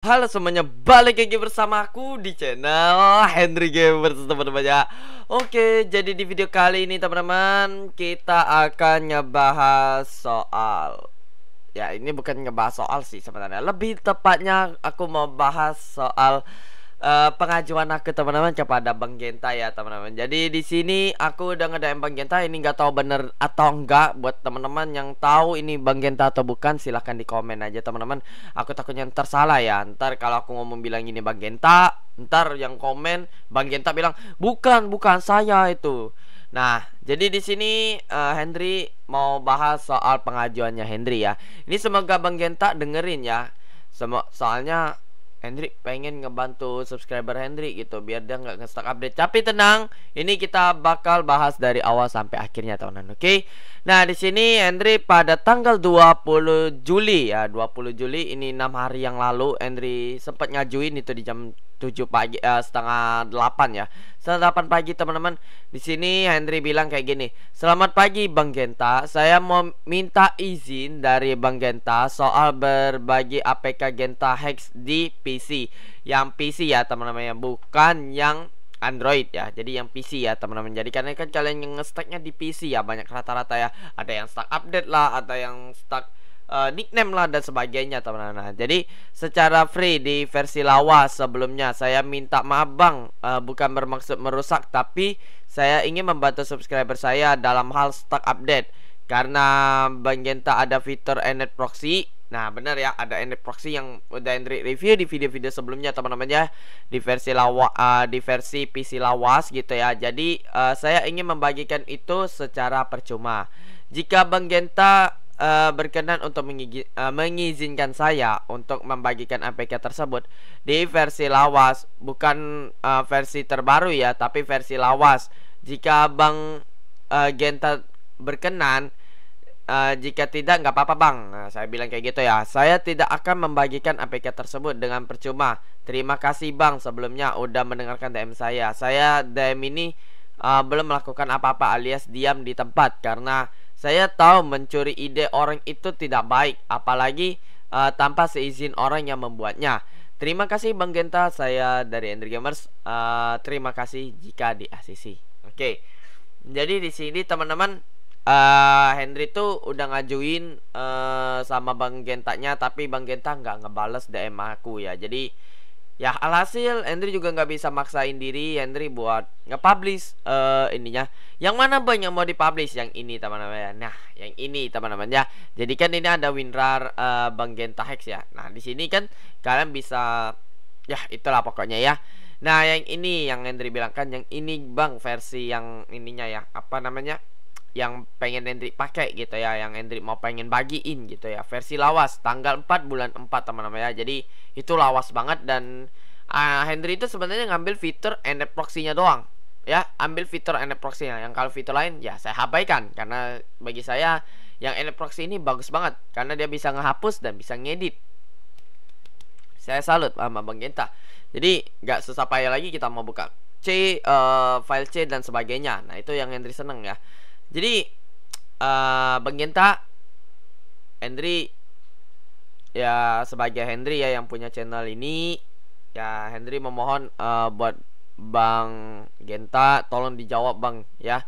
Halo semuanya, balik lagi bersama aku di channel Henry Gamers teman-teman ya Oke, jadi di video kali ini teman-teman Kita akan ngebahas soal Ya, ini bukan ngebahas soal sih sebenarnya Lebih tepatnya aku mau bahas soal uh, pengajuan aku teman-teman kepada Bang Genta ya teman-teman. Jadi di sini aku udah ngedaem Bang Genta ini nggak tahu bener atau enggak buat teman-teman yang tahu ini Bang Genta atau bukan silahkan di komen aja teman-teman. Aku takutnya ntar salah ya. Ntar kalau aku ngomong bilang ini Bang Genta, ntar yang komen Bang Genta bilang bukan bukan saya itu. Nah, jadi di sini uh, eh, Hendry mau bahas soal pengajuannya Henry ya. Ini semoga Bang Genta dengerin ya. soalnya Hendrik pengen ngebantu subscriber Hendrik gitu biar dia nggak ngestak update. Tapi tenang, ini kita bakal bahas dari awal sampai akhirnya tahunan, oke? Okay? Nah, di sini Hendrik pada tanggal 20 Juli ya, 20 Juli ini enam hari yang lalu Hendrik sempat ngajuin itu di jam tujuh pagi uh, setengah delapan ya. Setengah delapan pagi teman-teman. Di sini Henry bilang kayak gini. Selamat pagi Bang Genta. Saya mau minta izin dari Bang Genta soal berbagi APK Genta Hex di PC. Yang PC ya teman-teman ya, bukan yang Android ya jadi yang PC ya teman-teman jadi karena kan kalian yang stucknya di PC ya banyak rata-rata ya ada yang stuck update lah ada yang stuck uh, nickname lah dan sebagainya teman-teman. Nah, jadi secara free di versi lawas sebelumnya saya minta maaf Bang, uh, bukan bermaksud merusak tapi saya ingin membantu subscriber saya dalam hal stuck update karena Bang Genta ada fitur Enet proxy Nah benar ya ada Android proxy yang udah entry review di video-video sebelumnya teman-teman ya di versi lawa uh, di versi PC lawas gitu ya. Jadi uh, saya ingin membagikan itu secara percuma. Jika Bang Genta uh, berkenan untuk mengigi, uh, mengizinkan saya untuk membagikan APK tersebut di versi lawas, bukan uh, versi terbaru ya, tapi versi lawas. Jika Bang uh, Genta berkenan, uh, jika tidak nggak apa-apa Bang. Nah, saya bilang kayak gitu ya. Saya tidak akan membagikan APK tersebut dengan percuma. Terima kasih Bang sebelumnya udah mendengarkan DM saya. Saya DM ini uh, belum melakukan apa-apa alias diam di tempat karena saya tahu mencuri ide orang itu tidak baik, apalagi uh, tanpa seizin orang yang membuatnya. Terima kasih Bang Genta, saya dari Ender Gamers. Uh, terima kasih jika di ACC. Oke. Okay. Jadi di sini teman-teman uh, Henry tuh udah ngajuin uh, sama Bang Gentanya tapi Bang Genta nggak ngebales DM aku ya. Jadi ya alhasil Hendry juga nggak bisa maksain diri Hendry buat nge-publish uh, ininya yang mana banyak yang mau dipublish yang ini teman-teman ya nah yang ini teman-teman ya jadi kan ini ada WinRAR uh, Bang Genta Hex ya nah di sini kan kalian bisa ya itulah pokoknya ya nah yang ini yang Hendry bilangkan yang ini bang versi yang ininya ya apa namanya yang pengen Hendrik pakai gitu ya yang Hendrik mau pengen bagiin gitu ya versi lawas tanggal 4 bulan 4 teman-teman ya jadi itu lawas banget dan uh, ah, Hendrik itu sebenarnya ngambil fitur enable proxy-nya doang ya ambil fitur enable proxy-nya yang kalau fitur lain ya saya abaikan karena bagi saya yang enable proxy ini bagus banget karena dia bisa ngehapus dan bisa ngedit saya salut sama Bang Genta jadi nggak susah payah lagi kita mau buka C uh, file C dan sebagainya nah itu yang Hendrik seneng ya jadi uh, Bang Genta Hendry ya sebagai Hendry ya yang punya channel ini ya Hendry memohon uh, buat Bang Genta tolong dijawab Bang ya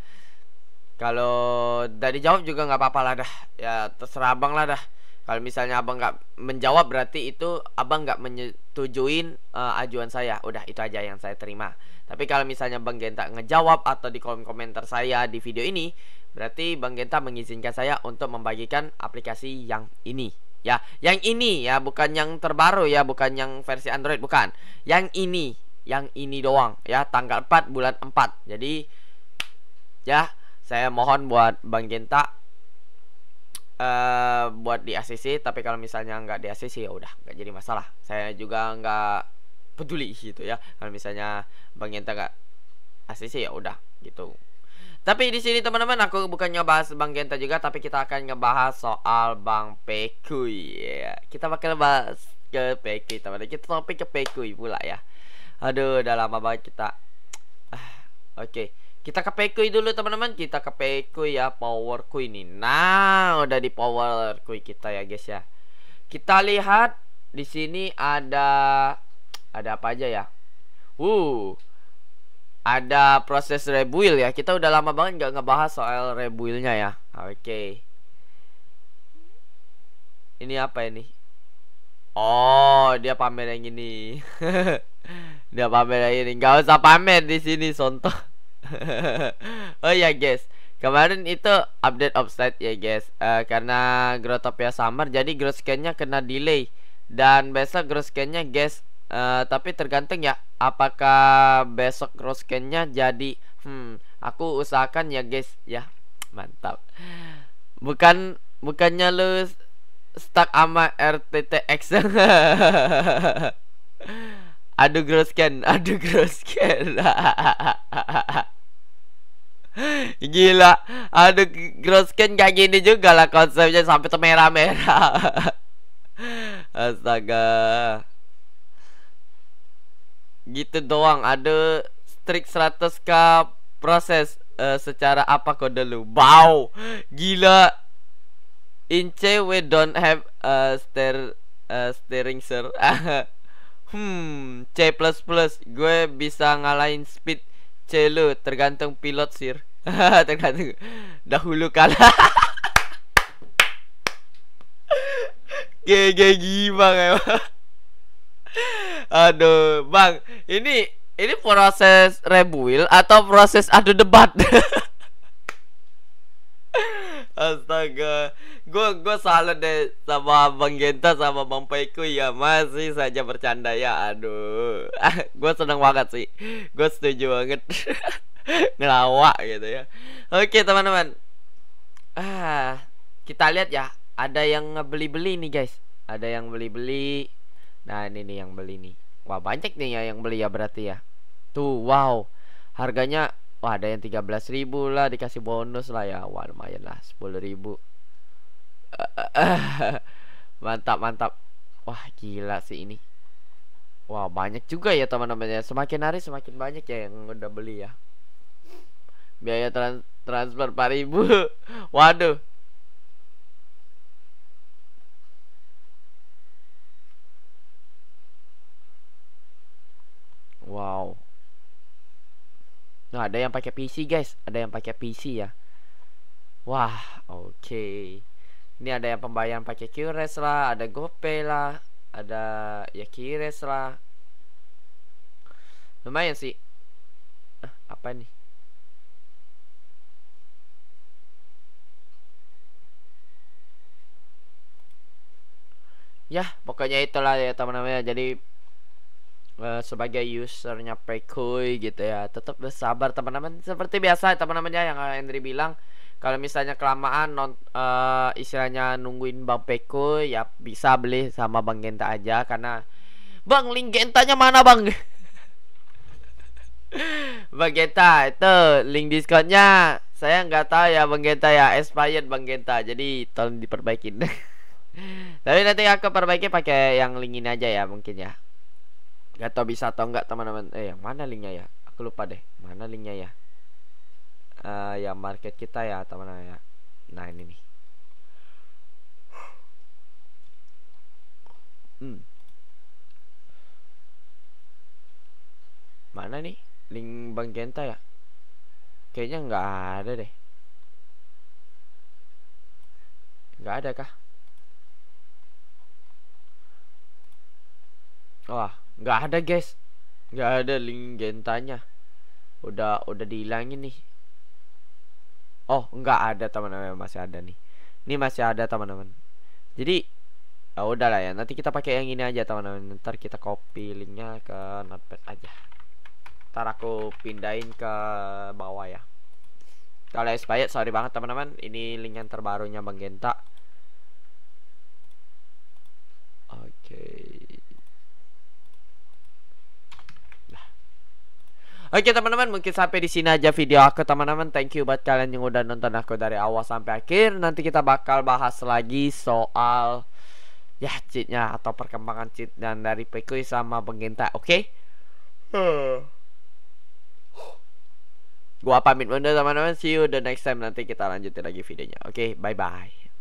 kalau dari jawab juga nggak apa-apa lah dah ya terserah Bang lah dah kalau misalnya abang nggak menjawab berarti itu abang nggak menyetujuin uh, ajuan saya. Udah itu aja yang saya terima. Tapi kalau misalnya Bang Genta ngejawab atau di kolom komentar saya di video ini, berarti Bang Genta mengizinkan saya untuk membagikan aplikasi yang ini. Ya, yang ini ya, bukan yang terbaru ya, bukan yang versi Android bukan. Yang ini, yang ini doang ya, tanggal 4 bulan 4. Jadi ya, saya mohon buat Bang Genta Eh, buat di ACC tapi kalau misalnya nggak di ACC ya udah nggak jadi masalah saya juga nggak peduli gitu ya kalau misalnya bang Genta nggak ACC ya udah gitu tapi di sini teman-teman aku bukan ngebahas Bang Genta juga tapi kita akan ngebahas soal Bang Pekui ya. Kita bakal bahas ke Pekui teman-teman. Kita topik ke Pekui pula ya. Aduh, udah lama banget kita. Ah, oke. Okay. Kita ke Pekui dulu teman-teman. Kita ke Pekui ya power kui ini. Nah, udah di power kui kita ya guys ya. Kita lihat di sini ada ada apa aja ya? Uh. Ada proses rebuild ya. Kita udah lama banget nggak ngebahas soal rebuildnya ya. Oke. Okay. Ini apa ini? Oh, dia pamer yang ini. dia pamer yang ini. nggak usah pamer di sini, sontoh. oh ya guys, kemarin itu update offset ya guys. Uh, karena Grotopia Summer jadi growth scan-nya kena delay dan besok growth scan-nya guys uh, tapi tergantung ya apakah besok growth scan-nya jadi hmm aku usahakan ya guys ya. Mantap. Bukan bukannya lu stuck sama RTTX. Aduh ada aduh scan Gila, aduh scan kayak gini juga lah konsepnya sampai merah-merah. Astaga. Gitu doang, ada strik 100k proses uh, secara apa kode lu? Wow, gila. In we don't have uh, steer uh, steering sir. Hmm, C++ gue bisa ngalahin speed C lu tergantung pilot sir. tergantung dahulu kala. GG gimang emang. Aduh, Bang, ini ini proses rebuild atau proses adu debat? Astaga, gue gua salut deh sama Bang Genta sama Bang Paiku ya masih saja bercanda ya. Aduh, gue seneng banget sih, gue setuju banget ngelawak gitu ya. Oke teman-teman, ah kita lihat ya, ada yang ngebeli-beli nih guys, ada yang beli-beli. Nah ini nih yang beli nih. Wah banyak nih ya yang beli ya berarti ya. Tuh wow, harganya Wah ada yang ribu lah dikasih bonus lah ya Wah lumayan lah 10.000 ribu, Mantap mantap Wah gila sih ini Wah banyak juga ya teman temannya Semakin hari semakin banyak ya yang udah beli ya Biaya trans transfer 4.000 Waduh ada yang pakai PC guys ada yang pakai PC ya wah oke okay. ini ada yang pembayaran pakai QRES lah ada GoPay lah ada ya QRES lah lumayan sih eh, apa ini? ya pokoknya itulah ya teman-teman jadi Eh, sebagai usernya Pekoy gitu ya tetap bersabar teman-teman seperti biasa teman-temannya yang Henry bilang kalau misalnya kelamaan non uh, istilahnya nungguin Bang Peko ya bisa beli sama Bang Genta aja karena Bang link Gentanya mana Bang Bang Genta itu link diskonnya saya nggak tahu ya Bang Genta ya expired Bang Genta jadi tolong diperbaikin tapi nanti aku perbaiki pakai yang link ini aja ya mungkin ya Gak tau bisa atau enggak teman-teman Eh yang mana linknya ya Aku lupa deh Mana linknya ya uh, yang market kita ya teman-teman ya Nah ini nih hmm. Mana nih Link Bang Genta ya Kayaknya nggak ada deh Nggak ada kah Wah, nggak ada guys, nggak ada link gentanya. Udah udah dihilangin nih. Oh, nggak ada teman-teman masih ada nih. Ini masih ada teman-teman. Jadi ya udahlah ya, nanti kita pakai yang ini aja teman-teman. Ntar kita copy linknya ke notepad aja. Ntar aku pindahin ke bawah ya. Kalau expired sorry banget teman-teman, ini link yang terbarunya Bang Genta. Oke. Okay. Oke teman-teman mungkin sampai di sini aja video aku teman-teman Thank you buat kalian yang udah nonton aku dari awal sampai akhir Nanti kita bakal bahas lagi soal Ya cheatnya atau perkembangan cheat dan dari Pekui sama Penggenta oke okay? hmm. Gua pamit mundur teman-teman See you the next time nanti kita lanjutin lagi videonya Oke okay, bye bye